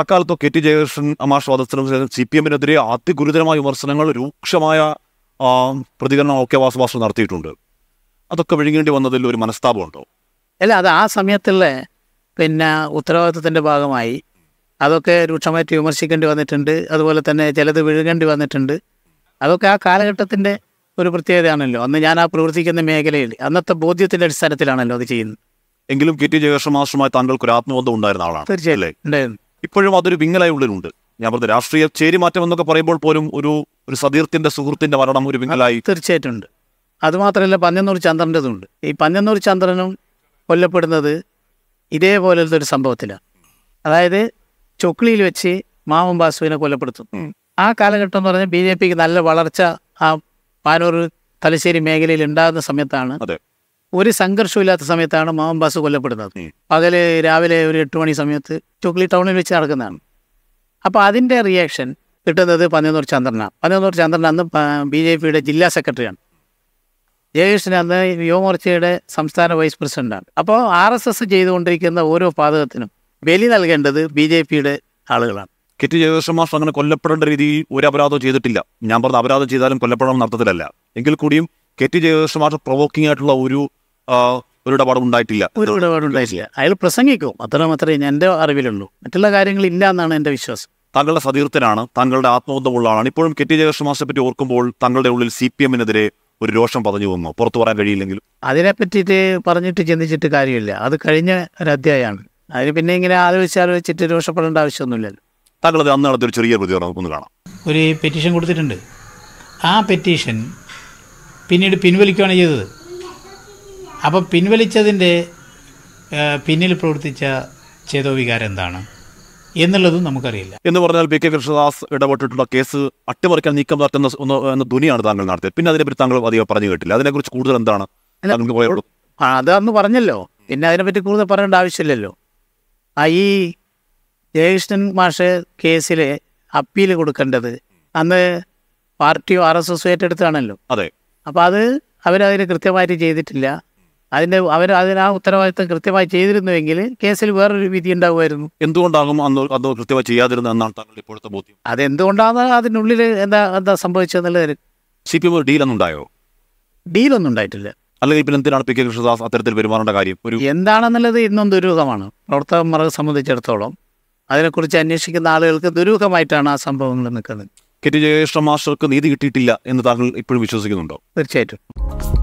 അക്കാലത്ത് K T Jayakrishnan മാഷ് വാദത്തിന് സി പി എമ്മിനെതിരെ അതിഗുരുതരമായ വിമർശനങ്ങൾ രൂക്ഷമായ പ്രതികരണം ഒക്കെ വാസുവാസു നടത്തിയിട്ടുണ്ട് അതൊക്കെ വിഴുങ്ങേണ്ടി വന്നതിൽ ഒരു മനസ്താപമുണ്ടോ അല്ല അത് ആ സമയത്തുള്ള പിന്നെ ഉത്തരവാദിത്വത്തിൻ്റെ ഭാഗമായി അതൊക്കെ രൂക്ഷമായിട്ട് വിമർശിക്കേണ്ടി വന്നിട്ടുണ്ട് അതുപോലെ തന്നെ ചിലത് വിഴുങ്ങേണ്ടി വന്നിട്ടുണ്ട് അതൊക്കെ ആ കാലഘട്ടത്തിൻ്റെ ഒരു പ്രത്യേകതയാണല്ലോ അന്ന് ഞാൻ ആ പ്രവർത്തിക്കുന്ന മേഖലയിൽ അന്നത്തെ ബോധ്യത്തിൻ്റെ അടിസ്ഥാനത്തിലാണല്ലോ അത് ചെയ്യുന്നത് എങ്കിലും കെ ടി ജയകൃഷ്ണ താങ്കൾക്ക് ഒരു ആത്മബന്ധം ഉണ്ടായിരുന്ന ആളാണ് തീർച്ചയായും ഉണ്ടായിരുന്നു ഇപ്പോഴും അതൊരു വിങ്ങലായി ഉള്ളിലുണ്ട് ഞാൻ പറഞ്ഞത് രാഷ്ട്രീയ ചേരിമാറ്റം എന്നൊക്കെ പറയുമ്പോൾ പോലും ഒരു ഒരു സതീർത്തിന്റെ സുഹൃത്തിന്റെ മരണം ഒരു വിങ്ങലായി തീർച്ചയായിട്ടും ഉണ്ട് അതുമാത്രമല്ല പന്നന്നൂർ ഉണ്ട് ഈ പന്നന്നൂർ ചന്ദ്രനും കൊല്ലപ്പെടുന്നത് ഇതേപോലത്തെ ഒരു സംഭവത്തിലാണ് അതായത് ചൊക്ലിയിൽ വെച്ച് മാമം ബാസുവിനെ കൊല്ലപ്പെടുത്തും ആ കാലഘട്ടം എന്ന് പറഞ്ഞാൽ ബി ജെ പിക്ക് നല്ല വളർച്ച ആ പാനൂർ തലശ്ശേരി മേഖലയിൽ ഉണ്ടാകുന്ന സമയത്താണ് ഒരു സംഘർഷമില്ലാത്ത സമയത്താണ് മാവമ്പാസ് കൊല്ലപ്പെടുന്നത് പകല് രാവിലെ ഒരു എട്ട് മണി സമയത്ത് ചുക്ലി ടൗണിൽ വെച്ച് നടക്കുന്നതാണ് അപ്പോൾ അതിൻ്റെ റിയാക്ഷൻ കിട്ടുന്നത് പതിനൊന്നൂർ ചന്ദ്രനാണ് പതിനൊന്നൂർ ചന്ദ്രൻ അന്ന് ബി ജെ പിയുടെ ജില്ലാ സെക്രട്ടറിയാണ് ജയകൃഷ്ണൻ അന്ന് യുവമോർച്ചയുടെ സംസ്ഥാന വൈസ് പ്രസിഡന്റാണ് അപ്പോൾ ആർ എസ് എസ് ചെയ്തുകൊണ്ടിരിക്കുന്ന ഓരോ പാതകത്തിനും ബലി നൽകേണ്ടത് ബി ജെ പിയുടെ ആളുകളാണ് കെ ടി മാസ്റ്റർ അങ്ങനെ കൊല്ലപ്പെടേണ്ട രീതിയിൽ ഒരു അപരാധം ചെയ്തിട്ടില്ല ഞാൻ പറഞ്ഞ അപരാധം ചെയ്താലും കൊല്ലപ്പെടണം നടത്തത്തിലല്ല എങ്കിൽ കൂടിയും K T Jayakrishna master provoking ആയിട്ടുള്ള ഒരു ഒരു ഇടപാടും ഉണ്ടായിട്ടില്ല ഒരു ഇടപാടും ഉണ്ടായിട്ടില്ല അയാൾ പ്രസംഗിക്കും അത്ര അത്രേ എൻ്റെ അറിവിലുള്ളൂ മറ്റുള്ള കാര്യങ്ങൾ ഇല്ല എന്നാണ് എൻ്റെ വിശ്വാസം താങ്കളുടെ സതീർത്ഥനാണ് താങ്കളുടെ ആത്മബന്ധമുള്ള ആളാണ് ഇപ്പോഴും കെ ടി ജയകൃഷ്ണമാസിനെ പറ്റി ഓർക്കുമ്പോൾ താങ്കളുടെ ഉള്ളിൽ സി പി എമ്മിനെതിരെ ഒരു രോഷം പറഞ്ഞു വന്നു പുറത്തു പറയാൻ കഴിയില്ലെങ്കിലും അതിനെ പറ്റിട്ട് പറഞ്ഞിട്ട് ചിന്തിച്ചിട്ട് കാര്യമില്ല അത് കഴിഞ്ഞ ഒരു അധ്യായമാണ് അതിന് പിന്നെ ഇങ്ങനെ ആലോചിച്ച് ആലോചിച്ചിട്ട് രോഷപ്പെടേണ്ട ആവശ്യമൊന്നുമില്ലല്ലോ താങ്കളത് അന്ന് നടത്തിയൊരു ചെറിയ പ്രതികരണം ഒന്ന് കാണാം ഒരു പെറ്റീഷൻ കൊടുത്തിട്ടുണ്ട് ആ പെറ്റീഷൻ പിന്നീട് പിൻവലിക്കുകയാണ് ചെയ്തത് അപ്പം പിൻവലിച്ചതിൻ്റെ പിന്നിൽ പ്രവർത്തിച്ച ചേതോവികാരം എന്താണ് എന്നുള്ളതും നമുക്കറിയില്ല എന്ന് പറഞ്ഞാൽ പി കെ കൃഷ്ണദാസ് ഇടപെട്ടിട്ടുള്ള കേസ് അട്ടിമറിക്കാൻ നീക്കം നടത്തുന്ന ഒന്ന് എന്ന ധ്വനിയാണ് താങ്കൾ നടത്തിയത് പിന്നെ അതിനെപ്പറ്റി താങ്കൾ അധികം പറഞ്ഞു കേട്ടില്ല അതിനെക്കുറിച്ച് കൂടുതൽ എന്താണ് താങ്കൾക്ക് പറയുള്ളൂ ആ പറഞ്ഞല്ലോ പിന്നെ അതിനെപ്പറ്റി കൂടുതൽ പറയേണ്ട ആവശ്യമില്ലല്ലോ ആ ഈ ജയകൃഷ്ണൻ മാഷ് കേസിൽ അപ്പീൽ കൊടുക്കേണ്ടത് അന്ന് പാർട്ടിയോ ആർ എസ് എസ് ഏറ്റെടുത്താണല്ലോ അതെ അപ്പോൾ അത് അവരതിന് കൃത്യമായിട്ട് ചെയ്തിട്ടില്ല അതിന്റെ അവർ അതിന് ആ ഉത്തരവാദിത്തം കൃത്യമായി ചെയ്തിരുന്നുവെങ്കിൽ കേസിൽ വേറൊരു വിധി ഉണ്ടാകുമായിരുന്നു എന്തുകൊണ്ടാകും അന്ന് അത് കൃത്യമായി ചെയ്യാതിരുന്നതെന്നാണ് താങ്കളുടെ ഇപ്പോഴത്തെ ബോധ്യം അതെന്തുകൊണ്ടാണ് അതിനുള്ളിൽ എന്താ എന്താ സംഭവിച്ചതെന്നുള്ളത് സി പി ഒന്നും ഉണ്ടായോ ഡീൽ ഒന്നും ഉണ്ടായിട്ടില്ല അല്ലെങ്കിൽ പിന്നെ എന്തിനാണ് പി കെ കൃഷ്ണദാസ് അത്തരത്തിൽ പെരുമാറേണ്ട കാര്യം ഒരു എന്താണെന്നുള്ളത് ഇന്നും ദുരൂഹമാണ് പ്രവർത്തകന്മാരെ സംബന്ധിച്ചിടത്തോളം അതിനെക്കുറിച്ച് അന്വേഷിക്കുന്ന ആളുകൾക്ക് ദുരൂഹമായിട്ടാണ് ആ സംഭവങ്ങൾ നിൽക്കുന്നത് കെ ടി ജയകൃഷ്ണ മാസ്റ്റർക്ക് നീതി കിട്ടിയിട്ടില്ല എന്ന് താങ്കൾ ഇപ്പോഴും വിശ്വസിക്കുന്നുണ്ടോ തീർച്ചയായിട്ടും